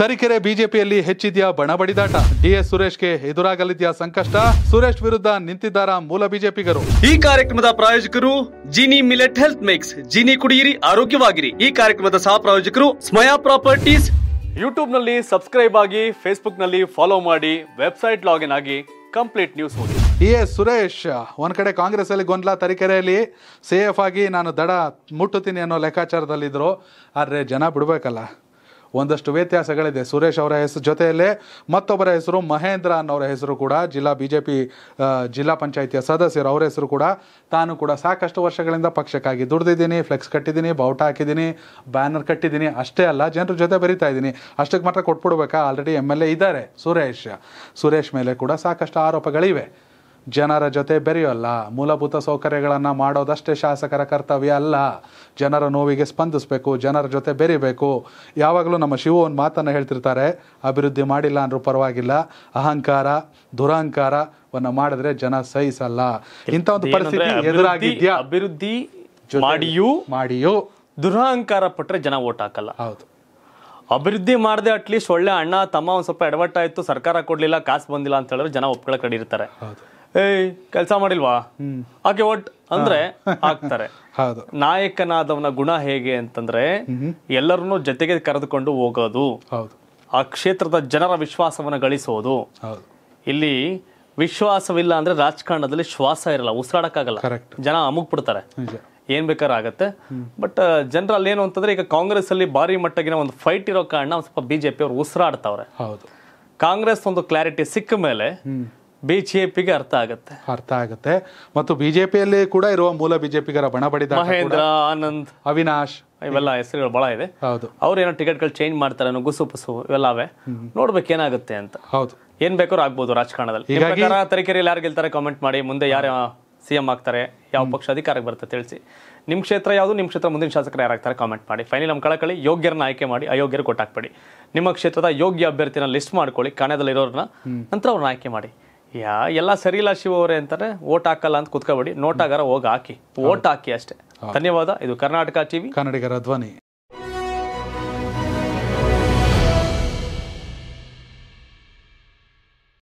ತರೀಕೆರೆ ಬಿಜೆಪಿಯಲ್ಲಿ ಹೆಚ್ಚಿದ್ಯಾ ಬಣ ಬಡಿದಾಟ ಡಿಎಸ್ ಸುರೇಶ್ಗೆ ಎದುರಾಗಲಿದ್ಯಾ ಸಂಕಷ್ಟ ಸುರೇಶ್ ವಿರುದ್ಧ ನಿಂತಿದ್ದಾರ ಮೂಲ ಬಿಜೆಪಿಗರು ಈ ಕಾರ್ಯಕ್ರಮದ ಪ್ರಾಯೋಜಕರು Jini millet health mix Jini ಕುಡಿಯಿರಿ ಆರೋಗ್ಯವಾಗಿರಿ ಈ ಕಾರ್ಯಕ್ರಮದ ಸಹ ಪ್ರಾಯೋಜಕರು ಸ್ಮಯಾ ಪ್ರಾಪರ್ಟೀಸ್ ಯೂಟ್ಯೂಬ್ ನಲ್ಲಿ ಸಬ್ಸ್ಕ್ರೈಬ್ ಆಗಿ ಫೇಸ್ಬುಕ್ ನಲ್ಲಿ ಫಾಲೋ ಮಾಡಿ ವೆಬ್ಸೈಟ್ ಲಾಗಿನ್ ಆಗಿ ಕಂಪ್ಲೀಟ್ ನ್ಯೂಸ್ ಓದಿ ಡಿ ಎಸ್ ಸುರೇಶ್ ಒಂದ್ ಕಡೆ ಕಾಂಗ್ರೆಸ್ ಅಲ್ಲಿ ಗೊಂದಲ ತರೀಕೆರೆಯಲ್ಲಿ ಸೇಫ್ ಆಗಿ ನಾನು ದಡ ಮುಟ್ಟುತ್ತೀನಿ ಅನ್ನೋ ಲೆಕ್ಕಾಚಾರದಲ್ಲಿದ್ರು ಆದ್ರೆ ಜನ ಬಿಡಬೇಕಲ್ಲ ಒಂದಷ್ಟು ವ್ಯತ್ಯಾಸಗಳಿದೆ ಸುರೇಶ್ ಅವರ ಹೆಸರು ಜೊತೆಯಲ್ಲೇ ಮತ್ತೊಬ್ಬರ ಹೆಸರು ಮಹೇಂದ್ರ ಅನ್ನೋರ ಹೆಸರು ಕೂಡ ಜಿಲ್ಲಾ ಬಿ ಜೆ ಪಿ ಜಿಲ್ಲಾ ಪಂಚಾಯಿತಿಯ ಸದಸ್ಯರು ಅವರ ಹೆಸರು ಕೂಡ ತಾನು ಕೂಡ ಸಾಕಷ್ಟು ವರ್ಷಗಳಿಂದ ಪಕ್ಷಕ್ಕಾಗಿ ದುಡ್ದಿದ್ದೀನಿ ಫ್ಲೆಕ್ಸ್ ಕಟ್ಟಿದ್ದೀನಿ ಬಾವುಟ ಹಾಕಿದ್ದೀನಿ ಬ್ಯಾನರ್ ಕಟ್ಟಿದ್ದೀನಿ ಅಷ್ಟೇ ಅಲ್ಲ ಜನರ ಜೊತೆ ಬರಿತಾ ಇದ್ದೀನಿ ಅಷ್ಟಕ್ಕೆ ಮಾತ್ರ ಕೊಟ್ಬಿಡ್ಬೇಕಾ ಆಲ್ರೆಡಿ ಎಮ್ ಎಲ್ ಎ ಇದ್ದಾರೆ ಸುರೇಶ್ ಸುರೇಶ್ ಮೇಲೆ ಕೂಡ ಸಾಕಷ್ಟು ಆರೋಪಗಳಿವೆ ಜನರ ಜೊತೆ ಬೆರೆಯಲ್ಲ ಮೂಲಭೂತ ಸೌಕರ್ಯಗಳನ್ನು ಮಾಡೋದಷ್ಟೇ ಶಾಸಕರ ಕರ್ತವ್ಯ ಅಲ್ಲ ಜನರ ನೋವಿಗೆ ಸ್ಪಂದಿಸಬೇಕು ಜನರ ಜೊತೆ ಬೆರಿಬೇಕು ಯಾವಾಗಲೂ ನಮ್ಮ ಶಿವ ಒಂದು ಮಾತನ್ನು ಹೇಳ್ತಿರ್ತಾರೆ ಅಭಿವೃದ್ಧಿ ಮಾಡಿಲ್ಲ ಅಂದರೂ ಪರವಾಗಿಲ್ಲ ಅಹಂಕಾರ ದುರಹಂಕಾರವನ್ನು ಮಾಡಿದ್ರೆ ಜನ ಸಹಿಸಲ್ಲ ಇಂಥ ಒಂದು ಪರಿಸ್ಥಿತಿ ಎದುರಾಗಿದ್ಯಾ ಅಭಿವೃದ್ಧಿ ಮಾಡಿಯೂ ಮಾಡಿಯೂ ದುರಹಂಕಾರ ಪಟ್ಟರೆ ಜನ ಓಟ್ ಹಾಕಲ್ಲ ಹೌದು ಅಭಿವೃದ್ಧಿ ಮಾಡದೆ ಅಟ್ಲೀಸ್ಟ್ ಒಳ್ಳೆ ಅಣ್ಣ ತಮ್ಮ ಒಂದು ಸ್ವಲ್ಪ ಎಡವಟ್ಟಾಯ್ತು ಸರ್ಕಾರ ಕೊಡ್ಲಿಲ್ಲ ಕಾಸು ಬಂದಿಲ್ಲ ಅಂತ ಹೇಳಿದ್ರೆ ಜನ ಒಪ್ಕೊಳ್ಳೋ ಕಡೆ ಇರ್ತಾರೆ ಏಯ್ ಕೆಲಸ ಮಾಡಿಲ್ವಾ ಆಕೆ ಒಟ್ ಅಂದ್ರೆ ಹಾಕ್ತಾರೆ ನಾಯಕನಾದವನ ಗುಣ ಹೇಗೆ ಅಂತಂದ್ರೆ ಎಲ್ಲರನ್ನೂ ಜೊತೆಗೆ ಕರೆದುಕೊಂಡು ಹೋಗೋದು ಆ ಕ್ಷೇತ್ರದ ಜನರ ವಿಶ್ವಾಸವನ್ನ ಗಳಿಸೋದು ಇಲ್ಲಿ ವಿಶ್ವಾಸವಿಲ್ಲ ಅಂದ್ರೆ ರಾಜಕಾರಣದಲ್ಲಿ ಶ್ವಾಸ ಇರಲ್ಲ ಉಸಿರಾಡಕ್ಕಾಗಲ್ಲ ಜನ ಅಮುಗ್ ಬಿಡ್ತಾರೆ ಏನ್ ಬೇಕಾದ್ರೂ ಆಗತ್ತೆ ಬಟ್ ಜನರಲ್ಲಿ ಏನು ಅಂತಂದ್ರೆ ಈಗ ಕಾಂಗ್ರೆಸ್ ಅಲ್ಲಿ ಭಾರಿ ಮಟ್ಟಗಿನ ಒಂದು ಫೈಟ್ ಇರೋ ಕಾರಣ ಸ್ವಲ್ಪ ಬಿಜೆಪಿ ಅವರು ಉಸಿರಾಡ್ತಾವ್ರೆ ಕಾಂಗ್ರೆಸ್ ಒಂದು ಕ್ಲಾರಿಟಿ ಸಿಕ್ಕ ಮೇಲೆ ಬಿ ಜೆ ಅರ್ಥ ಆಗುತ್ತೆ ಅರ್ಥ ಆಗುತ್ತೆ ಮತ್ತು ಬಿಜೆಪಿಯಲ್ಲಿ ಕೂಡ ಇರುವ ಮೂಲ ಬಿಜೆಪಿಗರ ಬಣ ಬಡಿದ ಮಹೇಂದ್ರ ಆನಂದ್ ಅವಿನಾಶ್ ಇವೆಲ್ಲ ಹೆಸರುಗಳು ಬಹಳ ಇದೆ ಹೌದು ಅವ್ರು ಏನೋ ಗಳು ಚೇಂಜ್ ಮಾಡ್ತಾರೆ ಗುಸು ಪುಸು ಇವೆಲ್ಲವೇ ನೋಡ್ಬೇಕು ಏನಾಗುತ್ತೆ ಅಂತ ಹೌದು ಏನ್ ಬೇಕಾದ್ರೂ ಆಗ್ಬೋದು ರಾಜಕಾರಣದಲ್ಲಿ ತರೀಕೆರೆಯಲ್ಲಿ ಯಾರು ಗೆಲ್ತಾರೆ ಕಾಮೆಂಟ್ ಮಾಡಿ ಮುಂದೆ ಯಾರು ಸಿಎಂ ಆಗ್ತಾರೆ ಯಾವ ಪಕ್ಷ ಅಧಿಕಾರಕ್ಕೆ ಬರುತ್ತೆ ತಿಳಿಸಿ ನಿಮ್ಮ ಕ್ಷೇತ್ರ ಯಾವುದು ನಿಮ್ಮ ಕ್ಷೇತ್ರ ಮುಂದಿನ ಶಾಸಕರು ಯಾರಾಗ್ತಾರೆ ಕಾಮೆಂಟ್ ಮಾಡಿ ಫೈನಲ್ ನಮ್ಮ ಕಳಕಳಿ ಯೋಗ್ಯರನ್ನ ಆಯ್ಕೆ ಮಾಡಿ ಅಯೋಗ್ಯರು ಕೊಟ್ಟಾಕ್ಬೇಡಿ ನಿಮ್ಮ ಕ್ಷೇತ್ರದ ಯೋಗ್ಯ ಅಭ್ಯರ್ಥಿನ ಲಿಸ್ಟ್ ಮಾಡ್ಕೊಳ್ಳಿ ಕಣದಲ್ಲಿರೋರನ್ನ ನಂತರ ಅವ್ರನ್ನ ಆಯ್ಕೆ ಮಾಡಿ ಯಾ ಎಲ್ಲ ಸರಿ ಇಲ್ಲ ಶಿವ ಅವರೇ ಅಂತಾರೆ ಓಟ್ ಹಾಕಲ್ಲ ಅಂತ ಕುತ್ಕೋಬೇಡಿ ಆಗಾರ ಹೋಗಿ ಹಾಕಿ ಓಟ್ ಹಾಕಿ ಅಷ್ಟೇ ಧನ್ಯವಾದ ಇದು ಕರ್ನಾಟಕ ಟಿವಿ ಕನ್ನಡಿಗರ ಧ್ವನಿ